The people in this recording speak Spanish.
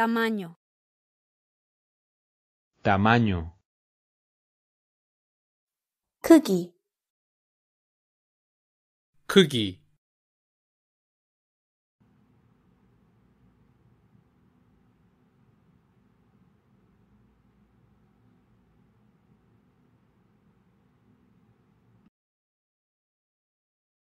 Tamaño. Tamaño. Cookie. Cookie.